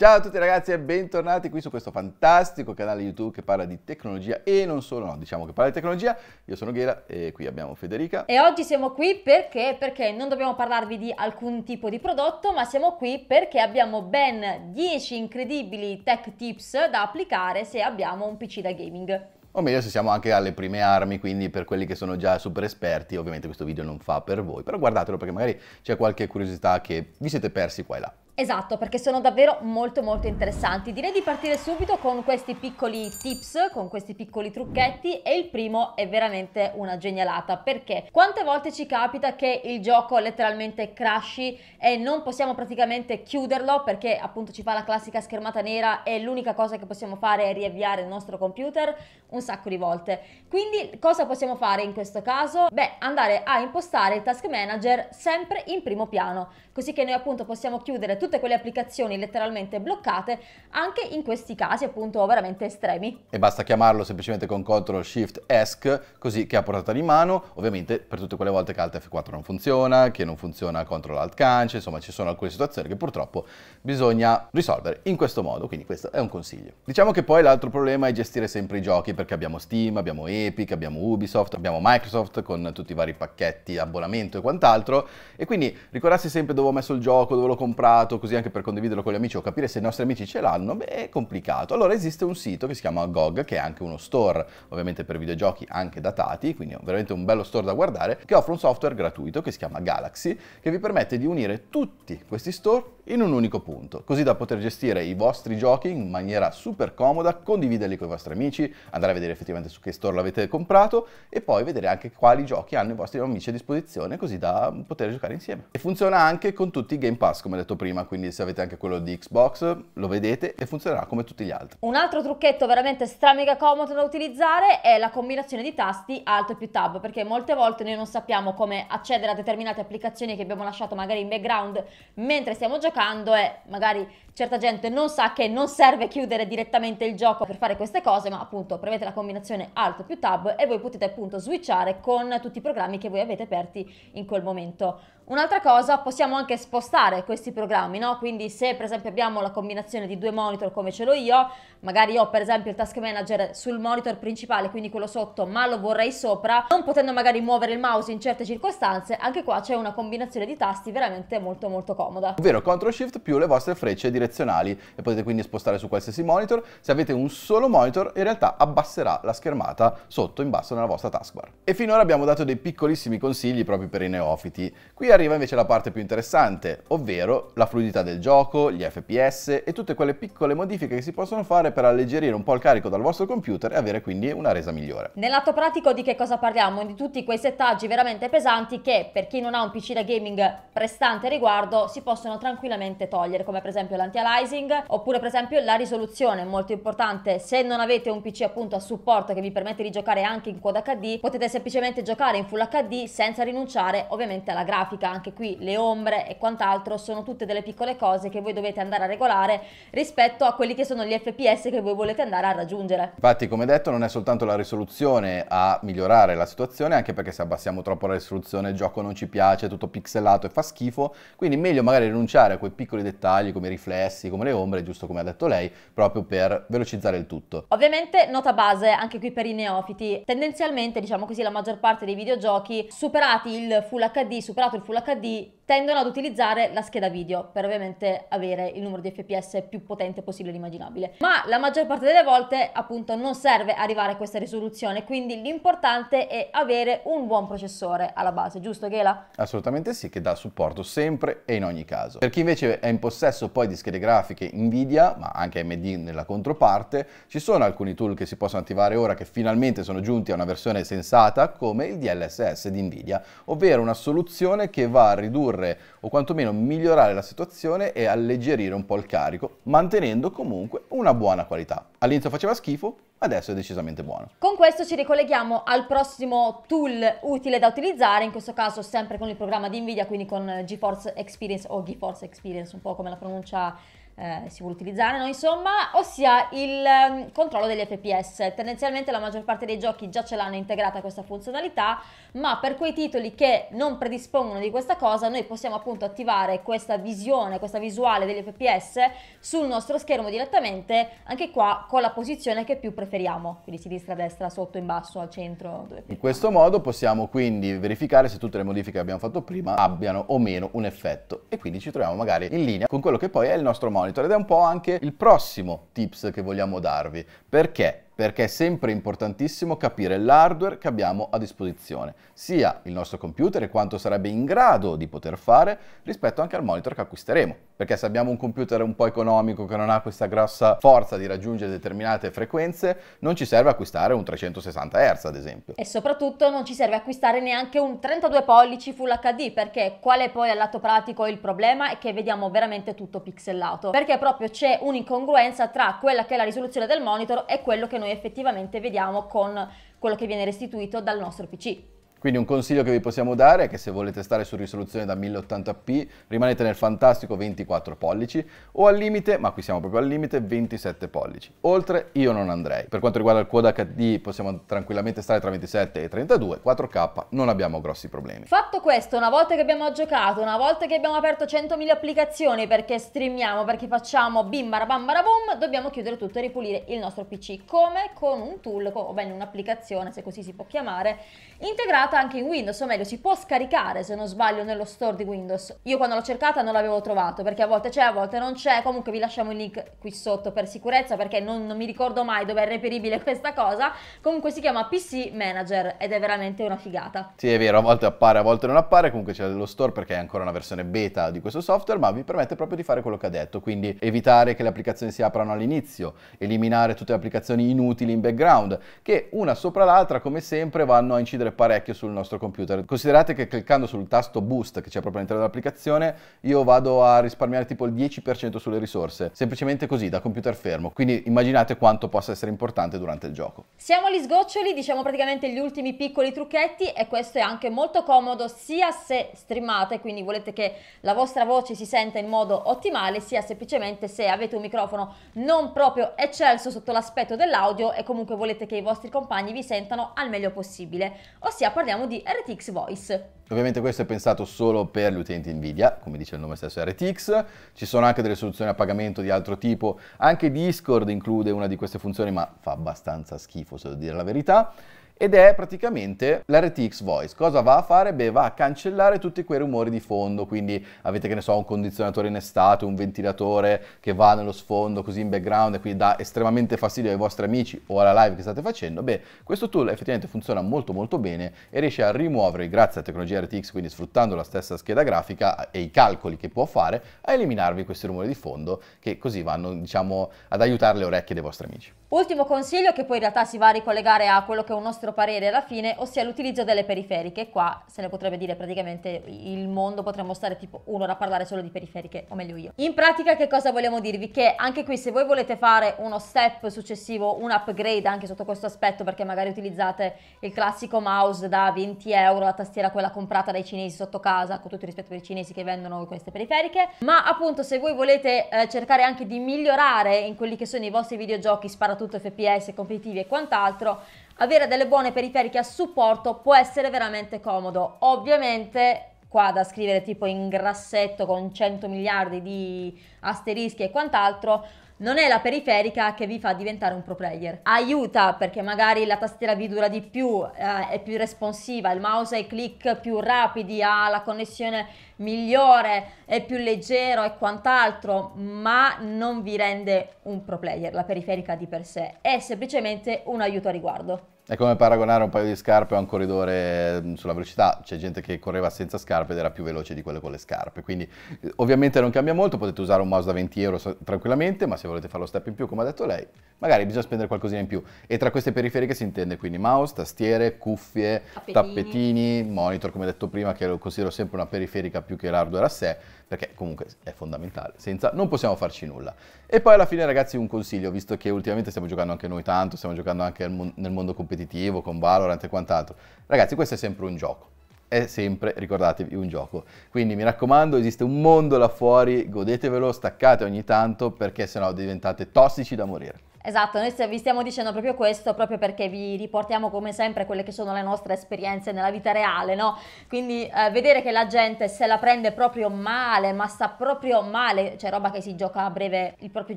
Ciao a tutti ragazzi e bentornati qui su questo fantastico canale YouTube che parla di tecnologia e non solo, no, diciamo che parla di tecnologia. Io sono Ghera e qui abbiamo Federica. E oggi siamo qui perché? Perché non dobbiamo parlarvi di alcun tipo di prodotto, ma siamo qui perché abbiamo ben 10 incredibili tech tips da applicare se abbiamo un PC da gaming. O meglio se siamo anche alle prime armi, quindi per quelli che sono già super esperti, ovviamente questo video non fa per voi, però guardatelo perché magari c'è qualche curiosità che vi siete persi qua e là. Esatto, perché sono davvero molto molto interessanti. Direi di partire subito con questi piccoli tips, con questi piccoli trucchetti e il primo è veramente una genialata perché quante volte ci capita che il gioco letteralmente crashi e non possiamo praticamente chiuderlo perché appunto ci fa la classica schermata nera e l'unica cosa che possiamo fare è riavviare il nostro computer un sacco di volte. Quindi cosa possiamo fare in questo caso? Beh, andare a impostare il task manager sempre in primo piano, così che noi appunto possiamo chiudere tutto tutte quelle applicazioni letteralmente bloccate anche in questi casi appunto veramente estremi. E basta chiamarlo semplicemente con CTRL SHIFT ESC così che ha portata di mano, ovviamente per tutte quelle volte che Alt F4 non funziona, che non funziona CTRL ALT CANCE, insomma ci sono alcune situazioni che purtroppo bisogna risolvere in questo modo, quindi questo è un consiglio. Diciamo che poi l'altro problema è gestire sempre i giochi perché abbiamo Steam, abbiamo Epic, abbiamo Ubisoft, abbiamo Microsoft con tutti i vari pacchetti, abbonamento e quant'altro e quindi ricordarsi sempre dove ho messo il gioco, dove l'ho comprato, così anche per condividerlo con gli amici o capire se i nostri amici ce l'hanno, beh, è complicato. Allora esiste un sito che si chiama GOG, che è anche uno store, ovviamente per videogiochi anche datati, quindi è veramente un bello store da guardare, che offre un software gratuito che si chiama Galaxy, che vi permette di unire tutti questi store in un unico punto, così da poter gestire i vostri giochi in maniera super comoda, condividerli con i vostri amici, andare a vedere effettivamente su che store l'avete comprato e poi vedere anche quali giochi hanno i vostri amici a disposizione, così da poter giocare insieme. E funziona anche con tutti i Game Pass, come detto prima, quindi se avete anche quello di Xbox lo vedete e funzionerà come tutti gli altri. Un altro trucchetto veramente stramega comodo da utilizzare è la combinazione di tasti Alt più Tab, perché molte volte noi non sappiamo come accedere a determinate applicazioni che abbiamo lasciato magari in background mentre stiamo giocando giocando e magari certa gente non sa che non serve chiudere direttamente il gioco per fare queste cose, ma appunto premete la combinazione Alt più Tab e voi potete appunto switchare con tutti i programmi che voi avete aperti in quel momento. Un'altra cosa, possiamo anche spostare questi programmi, no? Quindi se per esempio abbiamo la combinazione di due monitor come ce l'ho io, magari ho per esempio il task manager sul monitor principale, quindi quello sotto, ma lo vorrei sopra, non potendo magari muovere il mouse in certe circostanze, anche qua c'è una combinazione di tasti veramente molto molto comoda. Ovvero CTRL vostro shift più le vostre frecce direzionali e potete quindi spostare su qualsiasi monitor. Se avete un solo monitor in realtà abbasserà la schermata sotto in basso nella vostra taskbar. E finora abbiamo dato dei piccolissimi consigli proprio per i neofiti. Qui arriva invece la parte più interessante, ovvero la fluidità del gioco, gli FPS e tutte quelle piccole modifiche che si possono fare per alleggerire un po' il carico dal vostro computer e avere quindi una resa migliore. Nell'atto pratico di che cosa parliamo? Di tutti quei settaggi veramente pesanti che per chi non ha un PC da gaming prestante riguardo si possono tranquillamente tranquillamente togliere, come per esempio l'anti-aliasing oppure per esempio la risoluzione, molto importante, se non avete un PC appunto a supporto che vi permette di giocare anche in Quad HD, potete semplicemente giocare in Full HD senza rinunciare ovviamente alla grafica, anche qui le ombre e quant'altro sono tutte delle piccole cose che voi dovete andare a regolare rispetto a quelli che sono gli FPS che voi volete andare a raggiungere. Infatti come detto non è soltanto la risoluzione a migliorare la situazione, anche perché se abbassiamo troppo la risoluzione il gioco non ci piace, è tutto pixelato e fa schifo, quindi meglio magari rinunciare quei piccoli dettagli come i riflessi, come le ombre, giusto come ha detto lei, proprio per velocizzare il tutto. Ovviamente nota base anche qui per i neofiti, tendenzialmente diciamo così la maggior parte dei videogiochi superati il Full HD, superato il Full HD tendono ad utilizzare la scheda video per ovviamente avere il numero di fps più potente possibile e immaginabile ma la maggior parte delle volte appunto non serve arrivare a questa risoluzione quindi l'importante è avere un buon processore alla base giusto Gela? Assolutamente sì che dà supporto sempre e in ogni caso per chi invece è in possesso poi di schede grafiche Nvidia, ma anche AMD nella controparte, ci sono alcuni tool che si possono attivare ora che finalmente sono giunti a una versione sensata come il DLSS di Nvidia, ovvero una soluzione che va a ridurre o quantomeno migliorare la situazione e alleggerire un po' il carico, mantenendo comunque una buona qualità. All'inizio faceva schifo, adesso è decisamente buono. Con questo ci ricolleghiamo al prossimo tool utile da utilizzare, in questo caso sempre con il programma di Nvidia, quindi con GeForce Experience o GeForce Experience, un po' come la pronuncia eh, si vuole utilizzare, no? insomma, ossia il um, controllo degli FPS. Tendenzialmente la maggior parte dei giochi già ce l'hanno integrata questa funzionalità, ma per quei titoli che non predispongono di questa cosa, noi possiamo appunto attivare questa visione, questa visuale degli FPS sul nostro schermo direttamente, anche qua con la posizione che più preferiamo, quindi sinistra, destra, sotto, in basso, al centro. Dove in questo modo possiamo quindi verificare se tutte le modifiche che abbiamo fatto prima abbiano o meno un effetto e quindi ci troviamo magari in linea con quello che poi è il nostro monitor monitor ed è un po' anche il prossimo tips che vogliamo darvi. Perché? perché è sempre importantissimo capire l'hardware che abbiamo a disposizione, sia il nostro computer e quanto sarebbe in grado di poter fare rispetto anche al monitor che acquisteremo. Perché se abbiamo un computer un po' economico che non ha questa grossa forza di raggiungere determinate frequenze, non ci serve acquistare un 360 Hz ad esempio. E soprattutto non ci serve acquistare neanche un 32 pollici Full HD, perché qual è poi al lato pratico il problema è che vediamo veramente tutto pixelato, perché proprio c'è un'incongruenza tra quella che è la risoluzione del monitor e quello che noi noi effettivamente vediamo con quello che viene restituito dal nostro PC. Quindi un consiglio che vi possiamo dare è che se volete stare su risoluzione da 1080p rimanete nel fantastico 24 pollici o al limite, ma qui siamo proprio al limite, 27 pollici. Oltre io non andrei. Per quanto riguarda il Quad HD possiamo tranquillamente stare tra 27 e 32, 4K non abbiamo grossi problemi. Fatto questo, una volta che abbiamo giocato, una volta che abbiamo aperto 100.000 applicazioni perché streamiamo, perché facciamo bim barabam barabum, dobbiamo chiudere tutto e ripulire il nostro PC. Come? Con un tool, o meglio un'applicazione, se così si può chiamare, integrato cercata anche in Windows, o meglio si può scaricare se non sbaglio nello store di Windows. Io quando l'ho cercata non l'avevo trovato perché a volte c'è, a volte non c'è, comunque vi lasciamo il link qui sotto per sicurezza perché non, non mi ricordo mai dove è reperibile questa cosa. Comunque si chiama PC Manager ed è veramente una figata. Sì è vero, a volte appare, a volte non appare, comunque c'è lo store perché è ancora una versione beta di questo software, ma vi permette proprio di fare quello che ha detto, quindi evitare che le applicazioni si aprano all'inizio, eliminare tutte le applicazioni inutili in background, che una sopra l'altra come sempre vanno a incidere parecchio sul nostro computer. Considerate che cliccando sul tasto boost che c'è proprio all'interno dell'applicazione io vado a risparmiare tipo il 10% sulle risorse, semplicemente così da computer fermo, quindi immaginate quanto possa essere importante durante il gioco. Siamo agli sgoccioli, diciamo praticamente gli ultimi piccoli trucchetti e questo è anche molto comodo sia se streamate, quindi volete che la vostra voce si senta in modo ottimale, sia semplicemente se avete un microfono non proprio eccelso sotto l'aspetto dell'audio e comunque volete che i vostri compagni vi sentano al meglio possibile, ossia parliamo parliamo di RTX Voice. Ovviamente questo è pensato solo per gli utenti Nvidia, come dice il nome stesso RTX, ci sono anche delle soluzioni a pagamento di altro tipo, anche Discord include una di queste funzioni ma fa abbastanza schifo se devo dire la verità ed è praticamente l'RTX Voice. Cosa va a fare? Beh, va a cancellare tutti quei rumori di fondo, quindi avete che ne so un condizionatore in estate, un ventilatore che va nello sfondo così in background e quindi dà estremamente fastidio ai vostri amici o alla live che state facendo. Beh, questo tool effettivamente funziona molto molto bene e riesce a rimuovere grazie alla tecnologia RTX, quindi sfruttando la stessa scheda grafica e i calcoli che può fare, a eliminarvi questi rumori di fondo che così vanno diciamo ad aiutare le orecchie dei vostri amici. Ultimo consiglio che poi in realtà si va a ricollegare a quello che è un nostro nostro parere alla fine, ossia l'utilizzo delle periferiche. Qua se ne potrebbe dire praticamente il mondo, potremmo stare tipo un'ora a parlare solo di periferiche, o meglio io. In pratica che cosa vogliamo dirvi? Che anche qui se voi volete fare uno step successivo, un upgrade anche sotto questo aspetto, perché magari utilizzate il classico mouse da 20 euro, la tastiera quella comprata dai cinesi sotto casa, con tutto il rispetto per i cinesi che vendono queste periferiche, ma appunto se voi volete eh, cercare anche di migliorare in quelli che sono i vostri videogiochi, sparatutto FPS competitivi e quant'altro, avere delle buone periferiche a supporto può essere veramente comodo. Ovviamente qua da scrivere tipo in grassetto con 100 miliardi di asterischi e quant'altro non è la periferica che vi fa diventare un pro player. Aiuta perché magari la tastiera vi dura di più, eh, è più responsiva, il mouse ha i click più rapidi, ha la connessione migliore, è più leggero e quant'altro, ma non vi rende un pro player la periferica di per sé, è semplicemente un aiuto a riguardo. È come paragonare un paio di scarpe a un corridore mm, sulla velocità, c'è gente che correva senza scarpe ed era più veloce di quelle con le scarpe, quindi eh, ovviamente non cambia molto, potete usare un mouse da 20 euro tranquillamente, ma se volete fare lo step in più, come ha detto lei, magari bisogna spendere qualcosina in più. E tra queste periferiche si intende quindi mouse, tastiere, cuffie, tappetini, tappetini monitor, come detto prima, che lo considero sempre una periferica più che l'hardware a sé, perché comunque è fondamentale, senza non possiamo farci nulla. E poi alla fine ragazzi un consiglio, visto che ultimamente stiamo giocando anche noi tanto, stiamo giocando anche nel mondo competitivo, competitivo con Valorant e quant'altro. Ragazzi, questo è sempre un gioco. È sempre, ricordatevi, un gioco. Quindi mi raccomando, esiste un mondo là fuori, godetevelo, staccate ogni tanto perché sennò diventate tossici da morire. Esatto, noi vi stiamo dicendo proprio questo proprio perché vi riportiamo come sempre quelle che sono le nostre esperienze nella vita reale, no? Quindi eh, vedere che la gente se la prende proprio male, ma sta proprio male, cioè roba che si gioca a breve il proprio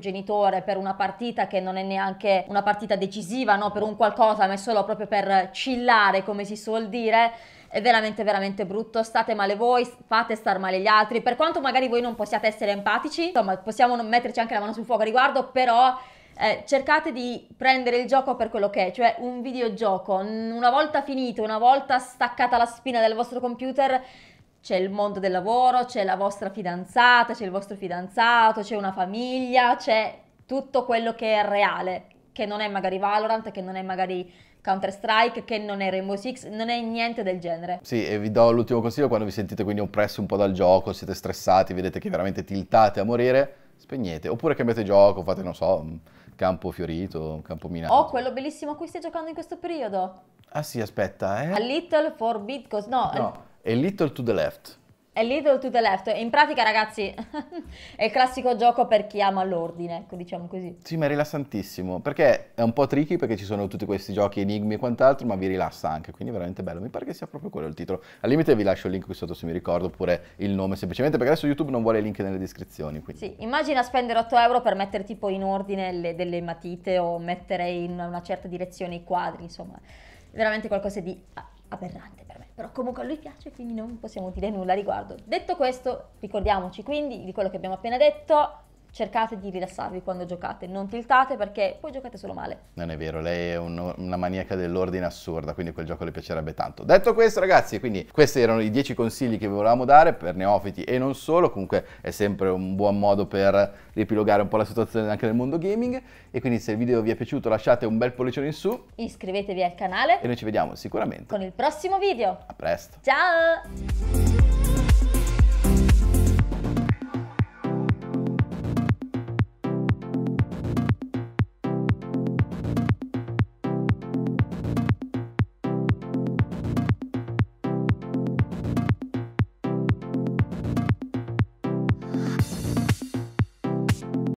genitore per una partita che non è neanche una partita decisiva, no? Per un qualcosa, ma è solo proprio per chillare, come si suol dire è veramente veramente brutto state male voi fate star male gli altri per quanto magari voi non possiate essere empatici insomma possiamo metterci anche la mano sul fuoco a riguardo però eh, cercate di prendere il gioco per quello che è, cioè un videogioco, una volta finito, una volta staccata la spina del vostro computer, c'è il mondo del lavoro, c'è la vostra fidanzata, c'è il vostro fidanzato, c'è una famiglia, c'è tutto quello che è reale, che non è magari Valorant, che non è magari Counter Strike, che non è Rainbow Six, non è niente del genere. Sì, e vi do l'ultimo consiglio, quando vi sentite quindi oppressi un po' dal gioco, siete stressati, vedete che veramente tiltate a morire, spegnete, oppure cambiate gioco, fate, non so Campo Fiorito, Campo minato. Oh, quello bellissimo a cui stai giocando in questo periodo. Ah sì, aspetta, eh. A Little for Bitcoin. No, no. A... Little to the Left. A little to the left. In pratica, ragazzi, è il classico gioco per chi ama l'ordine, ecco, diciamo così. Sì, ma è rilassantissimo, perché è un po' tricky, perché ci sono tutti questi giochi, enigmi e quant'altro, ma vi rilassa anche, quindi è veramente bello. Mi pare che sia proprio quello il titolo. Al limite vi lascio il link qui sotto se mi ricordo, oppure il nome semplicemente, perché adesso YouTube non vuole i link nelle descrizioni. Quindi. Sì, immagina spendere 8 euro per mettere tipo in ordine le, delle matite o mettere in una certa direzione i quadri, insomma. Veramente qualcosa di aberrante però comunque a lui piace, quindi non possiamo dire nulla a riguardo. Detto questo, ricordiamoci quindi di quello che abbiamo appena detto, cercate di rilassarvi quando giocate, non tiltate perché poi giocate solo male. Non è vero, lei è un, una maniaca dell'ordine assurda, quindi quel gioco le piacerebbe tanto. Detto questo ragazzi, quindi questi erano i 10 consigli che vi volevamo dare per neofiti e non solo, comunque è sempre un buon modo per riepilogare un po' la situazione anche nel mondo gaming e quindi se il video vi è piaciuto lasciate un bel pollicione in su, iscrivetevi al canale e noi ci vediamo sicuramente con il prossimo video. A presto. Ciao!